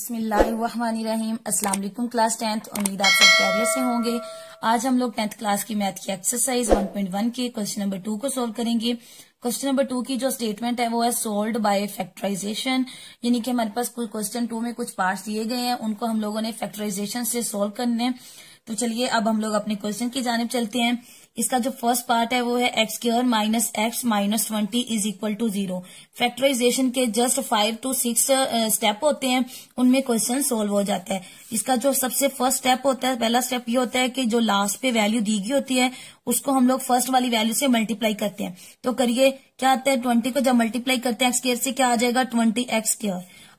बसमिलीम Aslam class tenth उम्मीद आप सब कैरियर से होंगे आज हम लोग टेंथ क्लास की मैथ की एक्सरसाइज 1.1 के क्वेश्चन नंबर टू को सोल्व करेंगे क्वेश्चन नंबर टू की जो स्टेटमेंट है वो है सोल्ड बाय फैक्टराइजेशन यानी कि हमारे पास कुछ क्वेश्चन टू में कुछ पार्ट दिए गए हैं उनको हम लोगों ने फैक्टराइजेशन से सोल्व करने तो चलिए अब हम लोग अपने क्वेश्चन की जानब चलते हैं इसका जो फर्स्ट पार्ट है वो है x square minus x minus twenty is equal to zero factorization के just five to six step होते हैं उनमें क्वेश्चन सोल्व हो जाता है इसका जो सबसे फर्स्ट स्टेप होता है पहला स्टेप ये होता है कि जो लास्ट पे वैल्यू दी गई होती है उसको हम लोग फर्स्ट वाली वैल्यू से मल्टीप्लाई करते हैं तो करिए क्या आता है ट्वेंटी को जब मल्टीप्लाई करते हैं एक्स से क्या आ जाएगा ट्वेंटी एक्स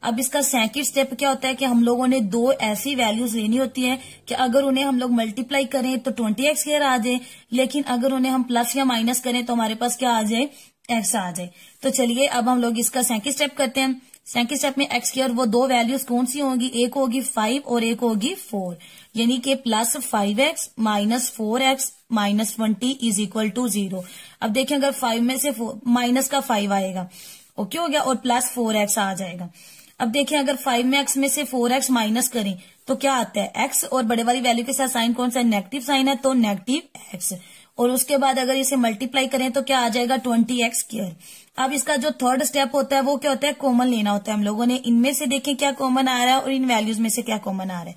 अब इसका सेकेंड स्टेप क्या होता है कि हम लोगों ने दो ऐसी वैल्यूज लेनी होती है कि अगर उन्हें हम लोग मल्टीप्लाई करें तो ट्वेंटी एक्स केयर आ जाए लेकिन अगर उन्हें हम प्लस या माइनस करें तो हमारे पास क्या आ जाए एक्स आ जाए तो चलिए अब हम लोग इसका सेकेंड स्टेप करते हैं सेकेंड स्टेप में एक्स केयर वो दो वैल्यूज कौन सी होंगी एक होगी फाइव और एक होगी फोर यानी कि plus five x minus four x minus twenty is equal to zero अब देखें अगर फाइव में से माइनस का फाइव आएगा ओके हो गया और प्लस फोर एक्स आ जाएगा अब देखें अगर फाइव में एक्स में से फोर एक्स माइनस करें तो क्या आता है एक्स और बड़े वाली वैल्यू के साथ साइन कौन सा नेगेटिव साइन है तो नेगेटिव एक्स और उसके बाद अगर इसे मल्टीप्लाई करें तो क्या आ जाएगा ट्वेंटी एक्स स्क्र अब इसका जो थर्ड स्टेप होता है वो क्या होता है कॉमन लेना होता है हम लोगों ने इनमें से देखें क्या कॉमन आ रहा है और इन वैल्यूज में से क्या कॉमन आ रहा है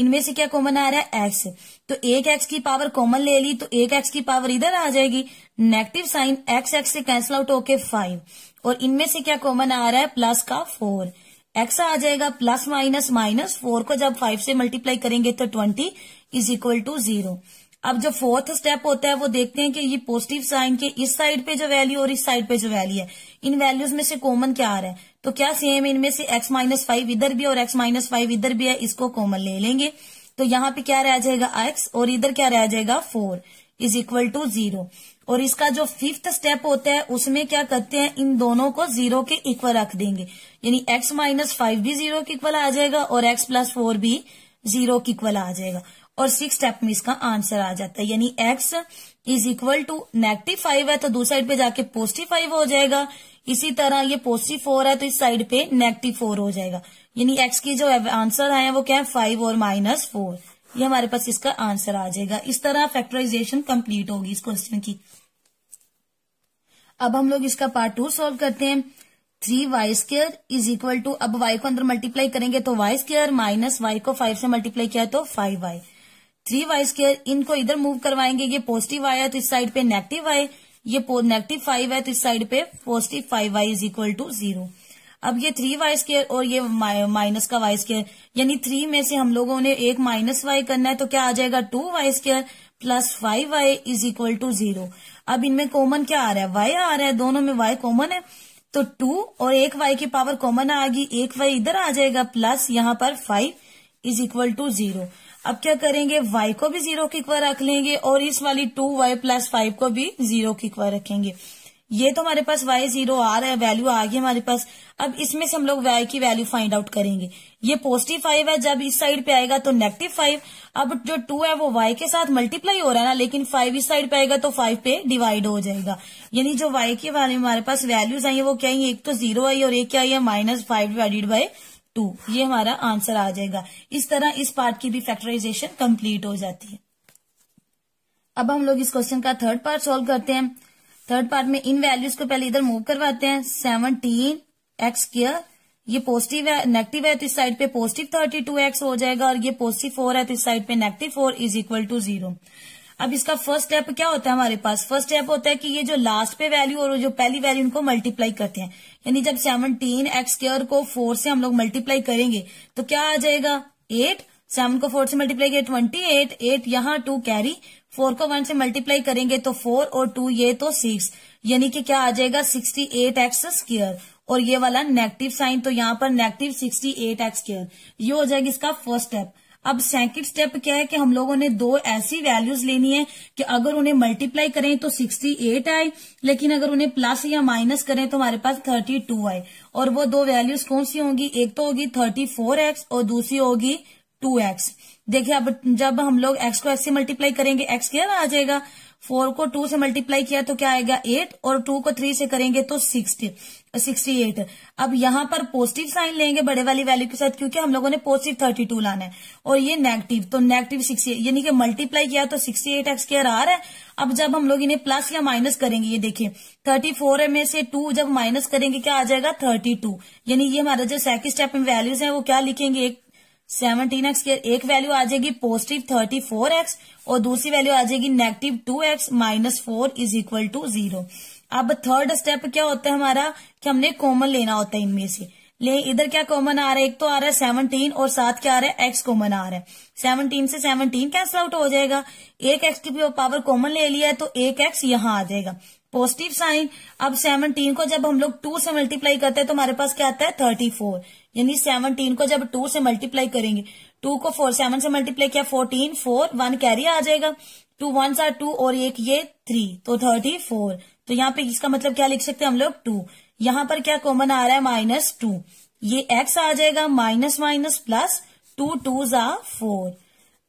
इनमें से क्या कॉमन आ रहा है एक्स तो एक एक्स की पावर कॉमन ले ली तो एक एक्स की पावर इधर आ जाएगी नेगेटिव साइन एक्स एक्स से कैंसिल आउट होके फाइव और इनमें से क्या कॉमन आ रहा है प्लस का फोर एक्स आ जाएगा प्लस माइनस माइनस फोर को जब फाइव से मल्टीप्लाई करेंगे तो twenty is equal to zero अब जो फोर्थ स्टेप होता है वो देखते हैं कि ये पॉजिटिव साइन के इस साइड पे जो वैल्यू और इस साइड पे जो वैल्यू है इन वैल्यूज में से कॉमन क्या आ रहा है तो क्या सेम इनमें से एक्स माइनस फाइव इधर भी और एक्स माइनस फाइव इधर भी है इसको कॉमन ले लेंगे तो यहाँ पे क्या रह जाएगा एक्स और इधर क्या रह जाएगा four is equal to zero और इसका जो फिफ्थ स्टेप होता है उसमें क्या करते हैं इन दोनों को जीरो के इक्वल रख देंगे यानी एक्स माइनस फाइव भी जीरो के इक्वल आ जाएगा और एक्स प्लस फोर भी जीरो के इक्वल आ जाएगा और सिक्स स्टेप में इसका आंसर आ जाता है यानी x is equal to negative five है तो दूसरी साइड पे जाके पॉजिटिव फाइव हो जाएगा इसी तरह ये पॉजिटिव फोर है तो इस साइड पे नेगेटिव फोर हो जाएगा यानी एक्स की जो आंसर आए वो क्या है फाइव और माइनस फोर ये हमारे पास इसका आंसर आ जाएगा इस तरह फैक्टराइजेशन कंप्लीट होगी इस क्वेश्चन की अब हम लोग इसका पार्ट टू सॉल्व करते हैं three y square is equal to अब वाई को अंदर मल्टीप्लाई करेंगे तो वाई स्केयर माइनस वाई को फाइव से मल्टीप्लाई किया तो five y three y square इनको इधर मूव करवाएंगे ये पॉजिटिव आया तो इस साइड पे नेगेटिव आए ये नेगेटिव फाइव है तो इस साइड पे positive five y is equal to zero अब ये थ्री वाई स्केयर और ये माइनस का वाई स्केयर यानी थ्री में से हम लोगों ने एक माइनस वाई करना है तो क्या आ जाएगा two y square plus five y is equal to zero अब इनमें कॉमन क्या आ रहा है वाई आ रहा है दोनों में वाई कॉमन है तो टू और एक वाई की पावर कॉमन आएगी एक वाई इधर आ जाएगा प्लस यहाँ पर five is equal to zero अब क्या करेंगे वाई को भी जीरो की इक्वल रख लेंगे और इस वाली टू वाई प्लस फाइव को भी जीरो की इक्वल रखेंगे ये तो हमारे पास वाई जीरो आ रहा है वैल्यू आ गई हमारे पास अब इसमें से हम लोग वाई की वैल्यू फाइंड आउट करेंगे ये पॉजिटिव फाइव है जब इस साइड पे आएगा तो नेगेटिव फाइव अब जो टू है वो वाई के साथ मल्टीप्लाई हो रहा है ना लेकिन फाइव इस साइड पे आएगा तो फाइव पे डिवाइड हो जाएगा यानी जो वाई के बारे हमारे पास वैल्यूज आई है वो क्या है एक तो जीरो आई और एक क्या आई है minus five divided by two ये हमारा आंसर आ जाएगा इस तरह इस पार्ट की भी फैक्टराइजेशन कंप्लीट हो जाती है अब हम लोग इस क्वेश्चन का थर्ड पार्ट सॉल्व करते हैं थर्ड पार्ट में इन वैल्यूज को पहले इधर मूव करवाते हैं सेवनटीन एक्स स्क्र ये पॉजिटिव है नेगेटिव है तो इस साइड पे पॉजिटिव थर्टी टू एक्स हो जाएगा और ये पॉजिटिव फोर है तो इस साइड पे negative four is equal to zero अब इसका फर्स्ट स्टेप क्या होता है हमारे पास फर्स्ट स्टेप होता है कि ये जो लास्ट पे वैल्यू और जो पहली वैल्यू इनको मल्टीप्लाई करते हैं यानी जब सेवनटीन एक्स स्क्र को फोर से हम लोग मल्टीप्लाई करेंगे तो क्या आ जाएगा एट सेवन को फोर से मल्टीप्लाई किया ट्वेंटी एट एट यहाँ टू कैरी फोर को वन से मल्टीप्लाई करेंगे तो फोर और टू ये तो सिक्स यानी कि क्या आ जाएगा सिक्सटी एट एक्स स्क्र और ये वाला नेगेटिव साइन तो यहाँ पर negative sixty eight x square ये हो जाएगी इसका फर्स्ट स्टेप अब सेकंड स्टेप क्या है कि हम लोगों ने दो ऐसी वैल्यूज लेनी है कि अगर उन्हें मल्टीप्लाई करें तो 68 आए लेकिन अगर उन्हें प्लस या माइनस करें तो हमारे पास 32 आए और वो दो वैल्यूज कौन सी होंगी एक तो होगी 34x और दूसरी होगी 2x देखिए अब जब हम लोग एक्स को एक्स से मल्टीप्लाई करेंगे एक्स क्या आ जाएगा फोर को टू से मल्टीप्लाई किया तो क्या आएगा एट और टू को थ्री से करेंगे तो सिक्सटी सिक्सटी एट अब यहाँ पर पॉजिटिव साइन लेंगे बड़े वाली वैल्यू के साथ क्योंकि हम लोगों ने पॉजिटिव थर्टी टू लाना है और ये नेगेटिव तो नेगेटिव सिक्सटी यानी कि मल्टीप्लाई किया तो सिक्सटी एट एक्स केयर आ रहा है अब जब हम लोग इन्हें प्लस या माइनस करेंगे ये देखिए थर्टी फोर में से टू जब माइनस करेंगे क्या आ जाएगा थर्टी टू यानी ये हमारा जो सेकंड स्टेप में वैल्यूज है वो क्या लिखेंगे एक सेवनटीन एक्स के एक वैल्यू आ जाएगी पॉजिटिव थर्टी फोर एक्स और दूसरी वैल्यू आ जाएगी negative two x minus four is equal to zero अब थर्ड स्टेप क्या होता है हमारा कि हमने कॉमन लेना होता है इनमें से ले इधर क्या कॉमन आ रहा है एक तो आ रहा है सेवनटीन और साथ क्या आ रहा है एक्स कॉमन आ रहा है सेवनटीन से सेवनटीन कैंसल आउट हो जाएगा एक एक्स की पावर कॉमन ले लिया है तो एक एक्स यहां आ जाएगा पॉजिटिव साइन अब सेवनटीन को जब हम लोग टू से मल्टीप्लाई करते हैं तो हमारे पास क्या आता है थर्टी फोर यानी सेवनटीन को जब टू से मल्टीप्लाई करेंगे टू को फोर सेवन से मल्टीप्लाई किया फोर्टीन फोर वन कैरी आ जाएगा टू वन सा टू और एक ये थ्री तो थर्टी फोर तो यहाँ पे इसका मतलब क्या लिख सकते हैं हम लोग टू यहाँ पर क्या कॉमन आ रहा है माइनस टू ये एक्स आ जाएगा minus minus plus two two जा फोर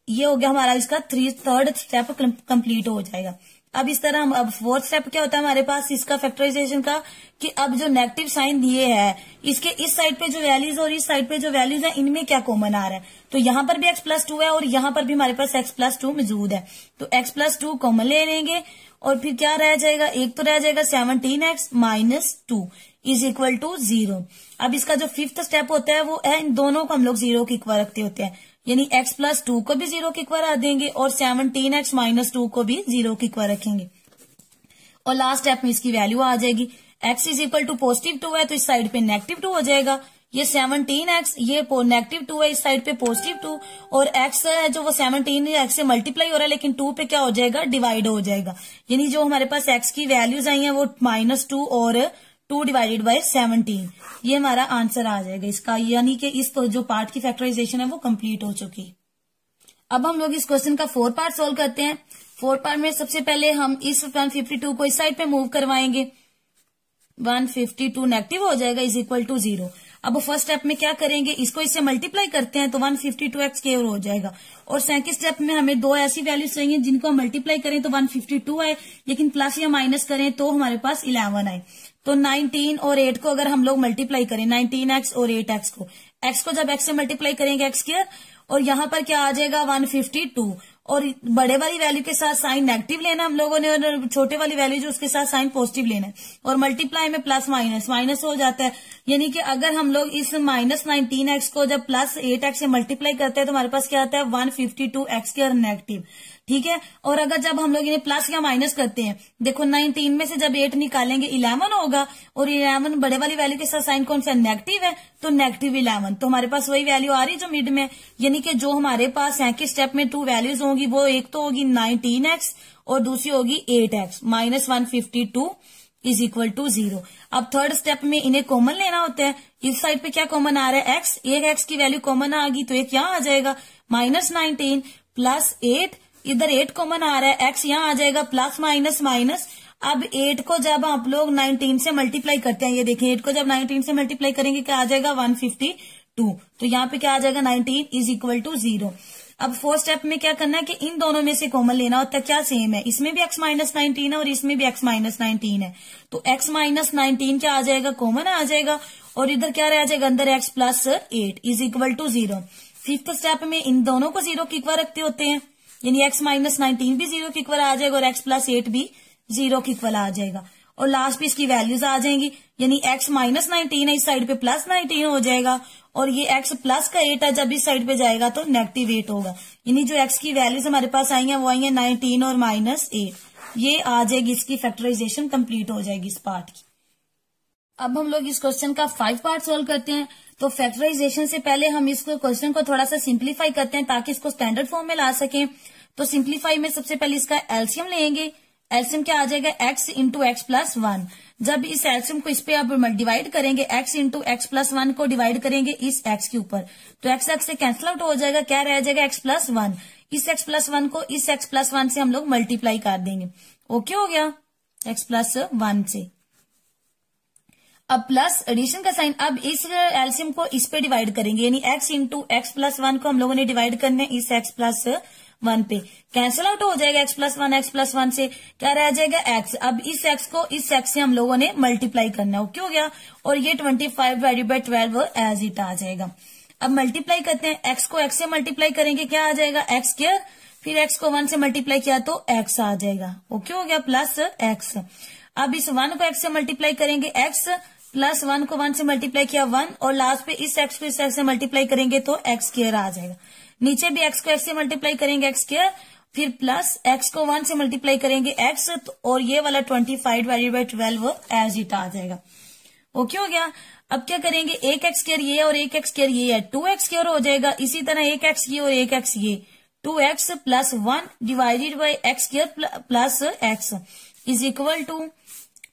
ये हो गया हमारा इसका थ्री थर्ड स्टेप कंप्लीट हो जाएगा अब इस तरह हम अब फोर्थ स्टेप क्या होता है हमारे पास इसका फैक्टराइजेशन का कि अब जो नेगेटिव साइन दिए है इसके इस साइड पे जो वैल्यूज और इस साइड पे जो वैल्यूज है इनमें क्या कॉमन आ रहा है तो यहां पर भी x प्लस टू है और यहां पर भी हमारे पास x प्लस टू मौजूद है तो x प्लस टू कॉमन ले लेंगे और फिर क्या रह जाएगा एक तो रह जाएगा seventeen x minus two is equal to zero अब इसका जो फिफ्थ स्टेप होता है वो है इन दोनों को हम लोग जीरो के इक्वल रखते होते हैं यानी x प्लस टू को भी जीरो की क्वारा देंगे और सेवनटीन एक्स माइनस टू को भी जीरो की क्वारा रखेंगे और लास्ट स्टेप में इसकी वैल्यू आ जाएगी x is equal to positive two है तो इस साइड पे नेगेटिव टू हो जाएगा ये सेवनटीन एक्स ये नेगेटिव टू है इस साइड पे पॉजिटिव टू और एक्स है जो वो सेवनटीन एक्स से मल्टीप्लाई हो रहा है लेकिन टू पे क्या हो जाएगा डिवाइड हो जाएगा यानी जो हमारे पास एक्स की वैल्यूज आई हैं वो माइनस टू और टू डिवाइडेड बाय सेवनटीन ये हमारा आंसर आ जाएगा इसका यानी कि इस तो जो पार्ट की फैक्टराइजेशन है वो कंप्लीट हो चुकी अब हम लोग इस क्वेश्चन का फोर पार्ट सोल्व करते हैं फोर पार्ट में सबसे पहले हम इस वन फिफ्टी टू को इस साइड पे मूव करवाएंगे वन फिफ्टी टू नेगेटिव हो जाएगा इज इक्वल टू जीरो अब फर्स्ट स्टेप में क्या करेंगे इसको इससे मल्टीप्लाई करते हैं तो one fifty two x square हो जाएगा और सेकंड स्टेप में हमें दो ऐसी वैल्यूज चाहिए जिनको हम मल्टीप्लाई करें तो वन फिफ्टी टू आए लेकिन प्लस या माइनस करें तो हमारे पास इलेवन आए तो 19 और 8 को अगर हम लोग मल्टीप्लाई करें 19x और 8x को x को जब x से मल्टीप्लाई करेंगे एक्स केयर और यहाँ पर क्या आ जाएगा 152 और बड़े वाली वैल्यू के साथ साइन नेगेटिव लेना हम लोगों ने और छोटे वाली वैल्यू जो उसके साथ साइन पॉजिटिव लेना है और मल्टीप्लाई में प्लस माइनस माइनस हो जाता है यानी कि अगर हम लोग इस माइनस नाइनटीन एक्स को जब प्लस एट एक्स से मल्टीप्लाई करते हैं तो हमारे पास क्या आता है वन फिफ्टी टू एक्स के और नेगेटिव ठीक है और अगर जब हम लोग इन्हें प्लस या माइनस करते हैं देखो नाइनटीन में से जब एट निकालेंगे इलेवन होगा और इलेवन बड़े वाली वैल्यू के साथ साइन कौन सा नेगेटिव है तो नेगेटिव इलेवन तो हमारे पास वही वैल्यू आ रही है जो मिड में यानी कि जो हमारे पास है कि स्टेप में टू वैल्यूज होंगी वो एक तो होगी नाइनटीन एक्स और दूसरी होगी eight x minus one fifty two is equal to zero अब थर्ड स्टेप में इन्हें कॉमन लेना होता है इस साइड पे क्या कॉमन आ रहा है एक्स एक एक्स की वैल्यू कॉमन आ गई तो एक क्या आ जाएगा माइनस नाइनटीन प्लस एट इधर एट कॉमन आ रहा है एक्स यहाँ आ जाएगा प्लस माइनस माइनस अब एट को जब आप लोग नाइनटीन से मल्टीप्लाई करते हैं ये देखिए एट को जब नाइनटीन से मल्टीप्लाई करेंगे क्या आ जाएगा वन फिफ्टी टू तो यहाँ पे क्या आ जाएगा nineteen is equal to zero अब फोर्थ स्टेप में क्या करना है कि इन दोनों में से कॉमन लेना होता है क्या सेम है इसमें भी एक्स माइनस नाइनटीन है और इसमें भी एक्स माइनस नाइनटीन है तो एक्स माइनस नाइनटीन क्या आ जाएगा कॉमन आ जाएगा और इधर क्या रह जाएगा अंदर x plus eight is equal to zero fifth step में इन दोनों को जीरो की इक्वा रखते होते हैं यानी x माइनस नाइनटीन भी जीरो इक्वल आ जाएगा और x प्लस एट भी जीरो के इक्वल आ जाएगा और लास्ट पे इसकी वैल्यूज आ जाएंगी यानी x माइनस नाइनटीन है इस साइड पे प्लस नाइनटीन हो जाएगा और ये x प्लस का एट है जब इस साइड पे जाएगा तो नेगेटिव एट होगा यानी जो x की वैल्यूज हमारे पास आई है वो आई है नाइनटीन और माइनस एट ये आ जाएगी इसकी फैक्टराइजेशन कंप्लीट हो जाएगी इस पार्ट की अब हम लोग इस क्वेश्चन का फाइव पार्ट सोल्व करते हैं तो फैक्टराइजेशन से पहले हम इस क्वेश्चन को थोड़ा सा सिंप्लीफाई करते हैं ताकि इसको स्टैंडर्ड फॉर्म में ला सकें तो सिंप्लीफाई में सबसे पहले इसका एल्सियम लेंगे एल्सियम क्या आ जाएगा x into x plus one जब इस एल्सियम को इस पे आप डिवाइड करेंगे x into x plus one को डिवाइड करेंगे इस एक्स के ऊपर तो एक्स एक्स से कैंसिल आउट हो जाएगा क्या रह जाएगा एक्स प्लस वन इस एक्स प्लस वन को इस एक्स प्लस वन से हम लोग मल्टीप्लाई कर देंगे ओके हो गया एक्स प्लस वन से अब प्लस एडिशन का साइन अब इस एल्सियम को इस पे डिवाइड करेंगे यानी x into x plus one को हम लोगों ने डिवाइड करना है इस एक्स प्लस वन पे कैंसिल आउट हो जाएगा x plus one x plus one से क्या रह जाएगा एक्स अब इस एक्स को इस एक्स से हम लोगों ने मल्टीप्लाई करना है ओके हो गया और ये twenty five divided by twelve as it आ जाएगा अब मल्टीप्लाई करते हैं एक्स को एक्स से मल्टीप्लाई करेंगे क्या आ जाएगा एक्स केयर फिर एक्स को वन से मल्टीप्लाई किया तो एक्स आ जाएगा ओके हो गया प्लस एक्स अब इस वन को एक्स से मल्टीप्लाई करेंगे एक्स प्लस वन को वन से मल्टीप्लाई किया वन और लास्ट पे इस एक्स को इस एक्स से मल्टीप्लाई करेंगे तो एक्स केयर आ जाएगा नीचे भी एक्स को एक्स से मल्टीप्लाई करेंगे एक्स केयर फिर प्लस एक्स को वन से मल्टीप्लाई करेंगे एक्स तो और ये वाला twenty five divided by twelve as it आ जाएगा ओके हो गया अब क्या करेंगे एक एक्स केयर ये और एक एक्स केयर ये है टू एक्स केयर हो जाएगा इसी तरह एक एक्स ये और एक एक्स ये two x plus one divided by x square plus x is equal to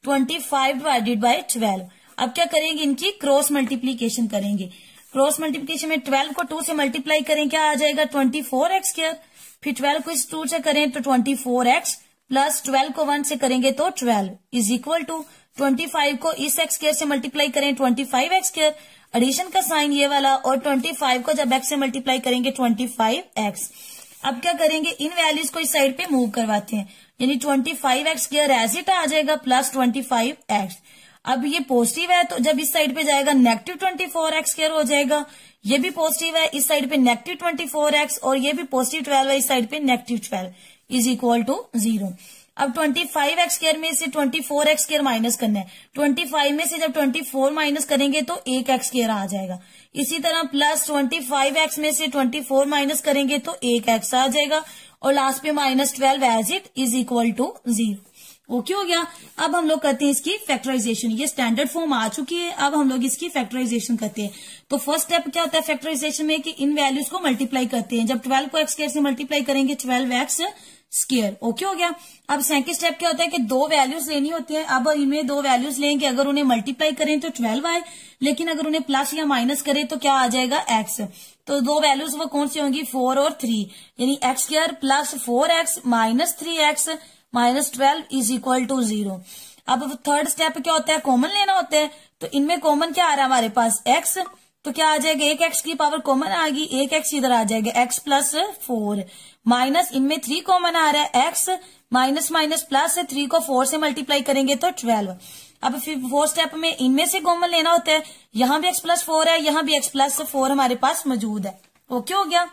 twenty five divided by twelve अब क्या करेंगे इनकी क्रॉस मल्टीप्लीकेशन करेंगे क्रॉस मल्टीप्लीकेशन में ट्वेल्व को टू से मल्टीप्लाई करें क्या आ जाएगा ट्वेंटी फोर एक्स स्क्र फिर ट्वेल्व को इस टू से करें तो twenty four x plus twelve को वन से करेंगे तो twelve is equal to twenty five को इस एक्स स्क्र से मल्टीप्लाई करें twenty five x square addition का साइन ये वाला और ट्वेंटी फाइव को जब एक्स से मल्टीप्लाई करेंगे ट्वेंटी फाइव एक्स अब क्या करेंगे इन वैल्यूज को इस साइड पे मूव करवाते हैं यानी twenty five x square as it आ जाएगा प्लस ट्वेंटी फाइव एक्स अब ये पॉजिटिव है तो जब इस साइड पे जाएगा negative twenty four x square हो जाएगा ये भी पॉजिटिव है इस साइड पे नेगेटिव ट्वेंटी फोर एक्स और ये भी पॉजिटिव ट्वेल्व है इस साइड पे negative twelve is equal to zero अब ट्वेंटी फाइव एक्स केयर में से फोर एक्स केयर माइनस करना है ट्वेंटी फाइव में से जब ट्वेंटी फोर माइनस करेंगे तो एक एक्स केयर आ जाएगा इसी तरह प्लस ट्वेंटी फाइव एक्स में से ट्वेंटी फोर माइनस करेंगे तो एक एक्स आ जाएगा और लास्ट पे minus twelve as it is equal to zero okay हो गया अब हम लोग करते हैं इसकी फैक्टराइजेशन ये स्टैंडर्ड फॉर्म आ चुकी है अब हम लोग इसकी फैक्टराइजेशन करते हैं तो फर्स्ट स्टेप क्या होता है फैक्टराइजेशन में कि इन वैल्यूज को मल्टीप्लाई करते हैं जब ट्वेल्व को एक्स स्केयर से मल्टीप्लाई करेंगे ट्वेल्व एक्स स्केयर ओके हो गया अब सेकेंड स्टेप क्या होता है कि दो वैल्यूज लेनी होती है अब इनमें दो वैल्यूज लेंगे अगर उन्हें मल्टीप्लाई करें तो ट्वेल्व आए लेकिन अगर उन्हें प्लस या माइनस करें तो क्या आ जाएगा एक्स तो दो वैल्यूज वो कौन सी होंगी फोर और थ्री यानी x square plus four x minus three x minus twelve is equal to zero अब थर्ड स्टेप क्या होता है कॉमन लेना होता है तो इनमें कॉमन क्या आ रहा है हमारे पास एक्स तो क्या आ जाएगा एक एक्स की पावर कॉमन आ गई एक एक्स इधर आ जाएगा एक्स प्लस फोर माइनस इनमें थ्री कॉमन आ रहा है x minus minus plus three को फोर से मल्टीप्लाई करेंगे तो ट्वेल्व अब फिर फोर स्टेप में इनमें से कॉमन लेना होता है यहां भी एक्स प्लस फोर है यहां भी एक्स प्लस फोर हमारे पास मौजूद है ओके हो गया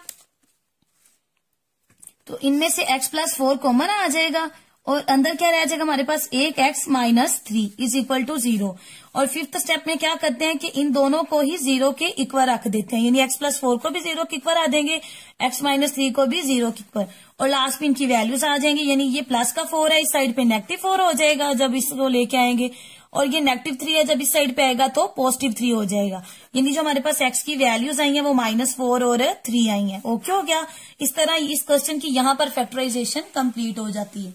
तो इनमें से एक्स प्लस फोर कॉमन आ जाएगा और अंदर क्या रह जाएगा हमारे पास एक x minus three is equal to zero और फिफ्थ स्टेप में क्या करते हैं कि इन दोनों को ही जीरो के इक्वल रख देते हैं यानी एक्स प्लस फोर को भी जीरो के इक्वल आ देंगे एक्स माइनस थ्री को भी जीरो के इक्वल और लास्ट में इनकी वैल्यूज आ जाएंगे यानी ये प्लस का फोर है इस साइड पे नेगेटिव फोर हो जाएगा जब इसको लेके आएंगे और ये नेगेटिव थ्री है जब इस साइड पे आएगा तो पॉजिटिव थ्री हो जाएगा यानी जो हमारे पास एक्स की वैल्यूज आई हैं वो माइनस फोर और थ्री आई हैं ओके हो गया इस तरह इस क्वेश्चन की यहाँ पर फैक्टराइजेशन कंप्लीट हो जाती है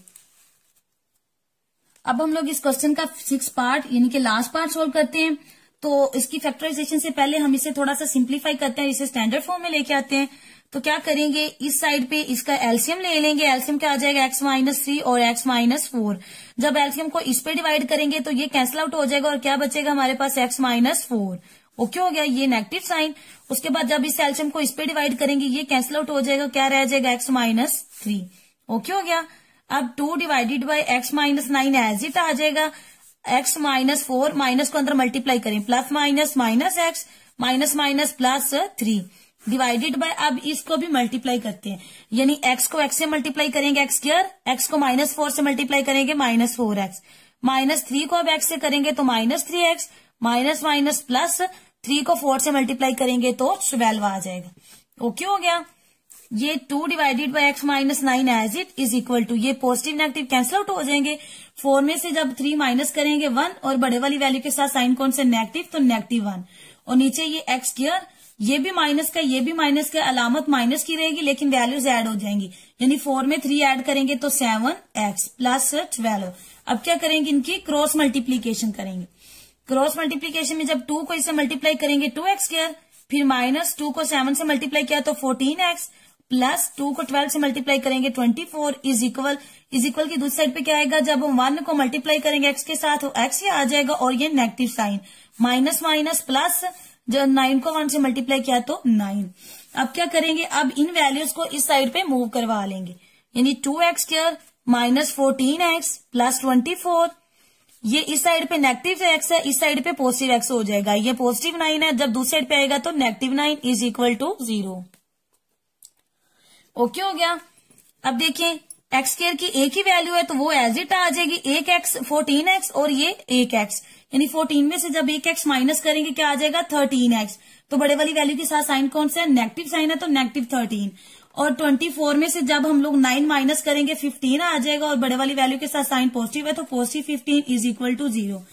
अब हम लोग इस क्वेश्चन का सिक्स पार्ट यानी कि लास्ट पार्ट सोल्व करते हैं तो इसकी फैक्टराइजेशन से पहले हम इसे थोड़ा सा सिंप्लीफाई करते हैं इसे स्टैंडर्ड फॉर्म में लेके आते हैं तो क्या करेंगे इस साइड पे इसका एल्सियम ले लेंगे एल्सियम क्या आ जाएगा एक्स माइनस थ्री और एक्स माइनस फोर जब एल्सियम को इस पे डिवाइड करेंगे तो ये कैंसिल आउट हो जाएगा और क्या बचेगा हमारे पास एक्स माइनस फोर ओके हो गया ये नेगेटिव साइन उसके बाद जब इस एल्सियम को इस पे डिवाइड करेंगे ये कैंसिल आउट हो जाएगा क्या रह जाएगा एक्स माइनस थ्री ओके हो गया अब two divided by x minus nine as it तो आ जाएगा एक्स माइनस फोर माइनस को अंदर मल्टीप्लाई करें plus minus minus x minus minus plus three divided by अब इसको भी मल्टीप्लाई करते हैं यानी एक्स को एक्स से मल्टीप्लाई करेंगे एक्स क्लियर एक्स को माइनस फोर से मल्टीप्लाई करेंगे minus four x minus three को अब एक्स से करेंगे तो minus three x minus minus plus three को फोर से मल्टीप्लाई करेंगे तो ट्वेल्व आ जाएगा ओके हो गया ये two divided by x minus nine as it is equal to ये पॉजिटिव नेगेटिव कैंसिल आउट हो जाएंगे फोर में से जब थ्री माइनस करेंगे वन और बड़े वाली वैल्यू के साथ साइन कौन से नेगेटिव तो नेगेटिव वन और नीचे ये एक्स केयर ये भी माइनस का ये भी माइनस का अलामत माइनस की रहेगी लेकिन वैल्यूज एड हो जाएंगी यानी फोर में थ्री एड करेंगे तो सेवन एक्स प्लस ट्वेल्व अब क्या करेंगे इनकी क्रॉस मल्टीप्लीकेशन करेंगे क्रॉस मल्टीप्लीकेशन में जब टू को इसे मल्टीप्लाई करेंगे टू एक्स केयर फिर माइनस टू को सेवन से मल्टीप्लाई किया तो फोर्टीन एक्स प्लस टू को ट्वेल्व से मल्टीप्लाई करेंगे twenty four is equal is equal की दूसरी साइड पे क्या आएगा जब हम वन को मल्टीप्लाई करेंगे एक्स के साथ एक्स तो ही आ जाएगा और ये negative sign minus minus plus जब नाइन को वन से मल्टीप्लाई किया तो नाइन अब क्या करेंगे अब इन वैल्यूज को इस साइड पे मूव करवा लेंगे यानी two x square minus fourteen x plus twenty four ये इस साइड पे नेगेटिव एक्स है इस साइड पे पॉजिटिव एक्स हो जाएगा ये पॉजिटिव नाइन है जब दूसरी साइड पे आएगा तो negative nine is equal to zero okay हो गया अब देखिए एक्स स्केयर की एक ही वैल्यू है तो वो एज इट आ जाएगी एक एक्स फोर्टीन एक्स और ये एक एक्स यानी फोर्टीन में से जब एक एक्स माइनस करेंगे क्या आ जाएगा थर्टीन एक्स तो बड़े वाली वैल्यू के साथ साइन कौन सा है नेगेटिव साइन है तो नेगेटिव थर्टीन और ट्वेंटी फोर में से जब हम लोग नाइन माइनस करेंगे फिफ्टीन आ जाएगा और बड़े वाली वैल्यू के साथ साइन पॉजिटिव है तो positive fifteen is equal to zero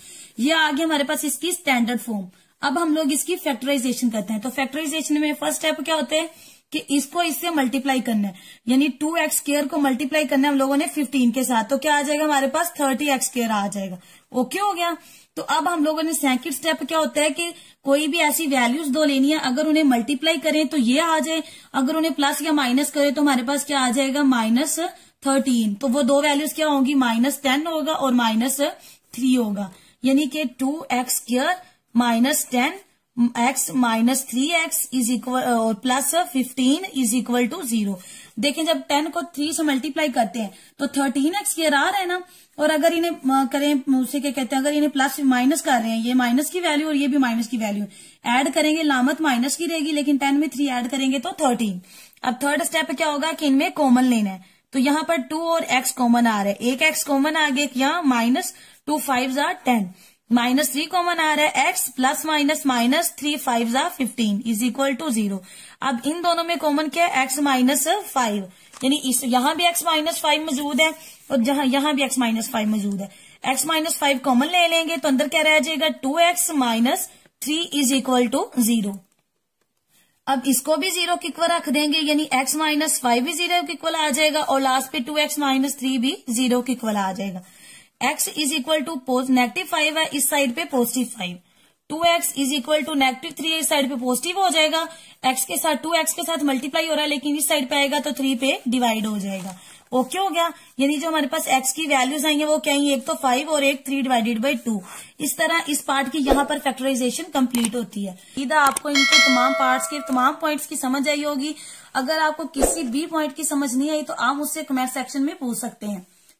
ये आगे हमारे पास इसकी स्टैंडर्ड फॉर्म अब हम लोग इसकी फैक्टराइजेशन करते हैं तो फैक्टराइजेशन में फर्स्ट स्टेप क्या होते हैं कि इसको इससे मल्टीप्लाई करना है यानी टू एक्स स्केयर को मल्टीप्लाई करना है हम लोगों ने फिफ्टीन के साथ तो क्या आ जाएगा हमारे पास थर्टी एक्स स्केयर आ जाएगा ओके हो गया तो अब हम लोगों ने सेकंड स्टेप क्या होता है कि कोई भी ऐसी वैल्यूज दो लेनी है अगर उन्हें मल्टीप्लाई करें तो ये आ जाए अगर उन्हें प्लस या माइनस करें तो हमारे पास क्या आ जाएगा माइनस थर्टीन तो वो दो वैल्यूज क्या होंगी माइनस टेन होगा और माइनस थ्री होगा यानी कि two x square minus ten x minus three x is equal और plus fifteen is equal to zero देखें जब टेन को थ्री से मल्टीप्लाई करते हैं तो थर्टीन एक्स ये रहा है ना और अगर इन्हें करें उसे क्या कहते हैं अगर इन्हें प्लस माइनस कर रहे हैं ये माइनस की वैल्यू और ये भी माइनस की वैल्यू ऐड करेंगे लामत माइनस की रहेगी लेकिन टेन में थ्री एड करेंगे तो थर्टीन अब थर्ड स्टेप क्या होगा कि इनमें कॉमन लेना है तो यहाँ पर टू और एक्स कॉमन आ रहा है एक एक्स कॉमन आ गया यहाँ माइनस टू फाइव जार टेन माइनस थ्री कॉमन आ रहा है x plus minus minus three five जा fifteen is equal to zero अब इन दोनों में कॉमन क्या है एक्स माइनस फाइव यानी इस यहां भी एक्स माइनस फाइव मौजूद है और जहां यहां भी एक्स माइनस फाइव मौजूद है एक्स माइनस फाइव कॉमन ले लेंगे तो अंदर क्या रह जाएगा two x minus three is equal to zero अब इसको भी जीरो के इक्वल रख देंगे यानी x माइनस फाइव भी जीरो इक्वल आ जाएगा और लास्ट पे टू एक्स माइनस थ्री भी जीरो की इक्वल आ जाएगा x is equal to negative five है इस साइड पे positive five two x is equal to negative three इस साइड पे पॉजिटिव हो जाएगा एक्स के साथ टू एक्स के साथ मल्टीप्लाई हो रहा है लेकिन इस साइड पे आएगा तो थ्री पे डिवाइड हो जाएगा ओके हो गया यानी जो हमारे पास एक्स की वैल्यूज आएंगे वो क्या है एक तो फाइव और एक थ्री डिवाइडेड बाई टू इस तरह इस पार्ट की यहाँ पर फैक्टराइजेशन कंप्लीट होती है सीधा आपको इनके तमाम पार्ट्स के तमाम पॉइंट्स की समझ आई होगी अगर आपको किसी भी पॉइंट की समझ नहीं आई तो आप उससे कमेंट सेक्शन में पूछ सकते हैं